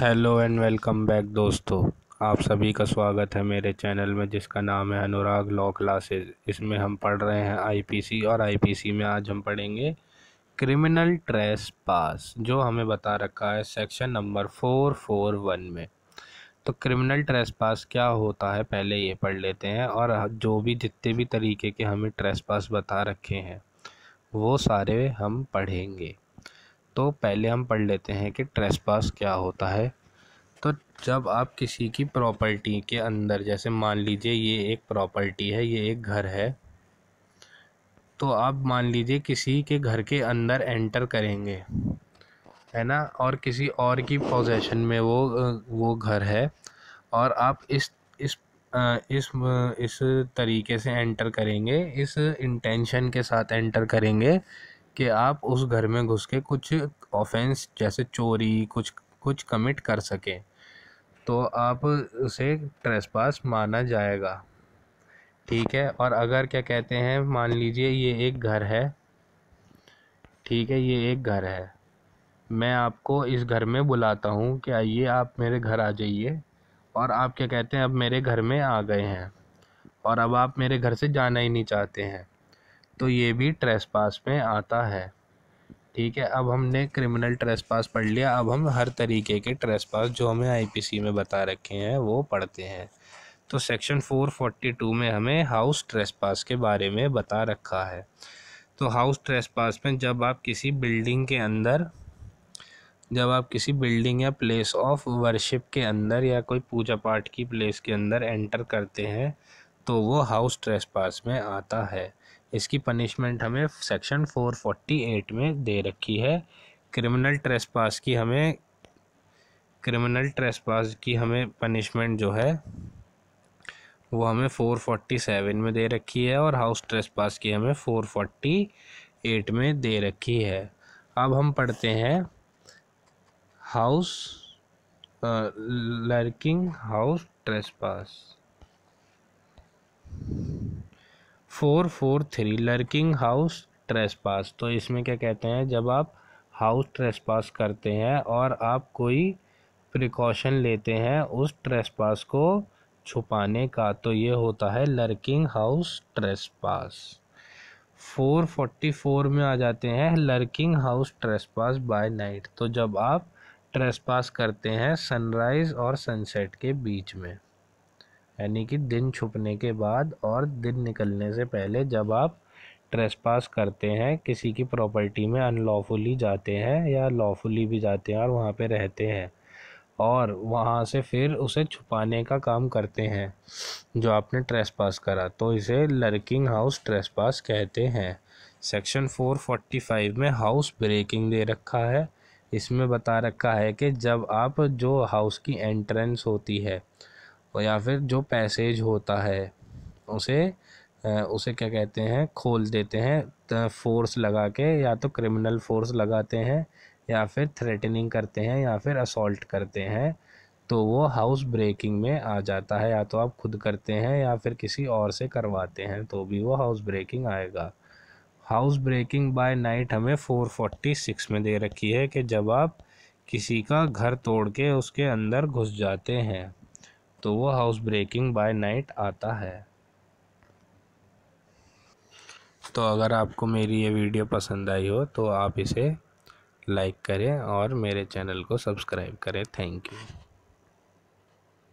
hello and welcome back दोस्तों आप सभी का स्वागत है मेरे चैनल में जिसका नाम है अनुराग लॉ क्लासेस इसमें हम पढ़ रहे हैं आईपीसी और आईपीसी में आज हम पढ़ेंगे क्रिमिनल ट्रेस पास जो हमें बता रखा है section number four four one में तो क्रिमिनल ट्रेस पास क्या होता है पहले ये पढ़ लेते हैं और जो भी जितने भी तरीके के हमें ट्रेस पास बता रखे हैं वो सारे हम पढ़ेंगे तो पहले हम पढ़ लेते हैं कि ट्रेसपास क्या होता है तो जब आप किसी की प्रॉपर्टी के अंदर जैसे मान लीजिए ये एक प्रॉपर्टी है ये एक घर है तो आप मान लीजिए किसी के घर के अंदर एंटर करेंगे है ना और किसी और की पोजेशन में वो वो घर है और आप इस इस इस इस तरीके से एंटर करेंगे इस इंटेंशन के साथ एंटर करेंगे कि आप उस घर में घुस के कुछ ऑफेंस जैसे चोरी कुछ कुछ कमिट कर सकें तो आप उसे ट्रेस पास माना जाएगा ठीक है और अगर क्या कहते हैं मान लीजिए ये एक घर है ठीक है ये एक घर है मैं आपको इस घर में बुलाता हूँ कि आइए आप मेरे घर आ जाइए और आप क्या कहते हैं अब मेरे घर में आ गए हैं और अब आप मेरे घर से जाना ही नहीं चाहते हैं तो ये भी ट्रेसपास में आता है ठीक है अब हमने क्रिमिनल ट्रेसपास पढ़ लिया अब हम हर तरीके के ट्रेसपास जो हमें आईपीसी में बता रखे हैं वो पढ़ते हैं तो सेक्शन फ़ोर फोर्टी टू में हमें हाउस ट्रेसपास के बारे में बता रखा है तो हाउस ट्रेसपास में जब आप किसी बिल्डिंग के अंदर जब आप किसी बिल्डिंग या प्लेस ऑफ वर्शिप के अंदर या कोई पूजा पाठ की प्लेस के अंदर एंटर करते हैं तो वो हाउस ट्रेसपास में आता है इसकी पनिशमेंट हमें सेक्शन फोर फोर्टी एट में दे रखी है क्रिमिनल ट्रेसपास की हमें क्रिमिनल ट्रेसपास की हमें पनिशमेंट जो है वो हमें फ़ोर फोर्टी सेवन में दे रखी है और हाउस ट्रेसपास की हमें फ़ोर फोर्टी एट में दे रखी है अब हम पढ़ते हैं house lurking house trespass four four three lurking house trespass तो इसमें क्या कहते हैं जब आप हाउस ट्रेसपास करते हैं और आप कोई प्रिकॉशन लेते हैं उस ट्रेसपास को छुपाने का तो ये होता है lurking house trespass four forty four में आ जाते हैं lurking house trespass by night तो जब आप ट्रेसपास करते हैं सनराइज़ और सनसेट के बीच में यानी कि दिन छुपने के बाद और दिन निकलने से पहले जब आप ट्रेस पास करते हैं किसी की प्रॉपर्टी में अनलॉफुली जाते हैं या लॉफुली भी जाते हैं और वहाँ पे रहते हैं और वहाँ से फिर उसे छुपाने का काम करते हैं जो आपने ट्रेस पास करा तो इसे लर्किंग हाउस ट्रेस पास कहते हैं सेक्शन फोर फोर्टी फाइव में हाउस ब्रेकिंग दे रखा है इसमें बता रखा है कि जब आप जो हाउस की एंट्रेंस होती है या फिर जो पैसेज होता है उसे उसे क्या कहते हैं खोल देते हैं फोर्स लगा के या तो क्रिमिनल फोर्स लगाते हैं या फिर थ्रेटनिंग करते हैं या फिर असोल्ट करते हैं तो वो हाउस ब्रेकिंग में आ जाता है या तो आप खुद करते हैं या फिर किसी और से करवाते हैं तो भी वो हाउस ब्रेकिंग आएगा हाउस ब्रेकिंग बाय नाइट हमें फ़ोर फोर्टी सिक्स में दे रखी है कि जब आप किसी का घर तोड़ के उसके अंदर घुस जाते हैं तो वो हाउस ब्रेकिंग बाय नाइट आता है तो अगर आपको मेरी ये वीडियो पसंद आई हो तो आप इसे लाइक करें और मेरे चैनल को सब्सक्राइब करें थैंक यू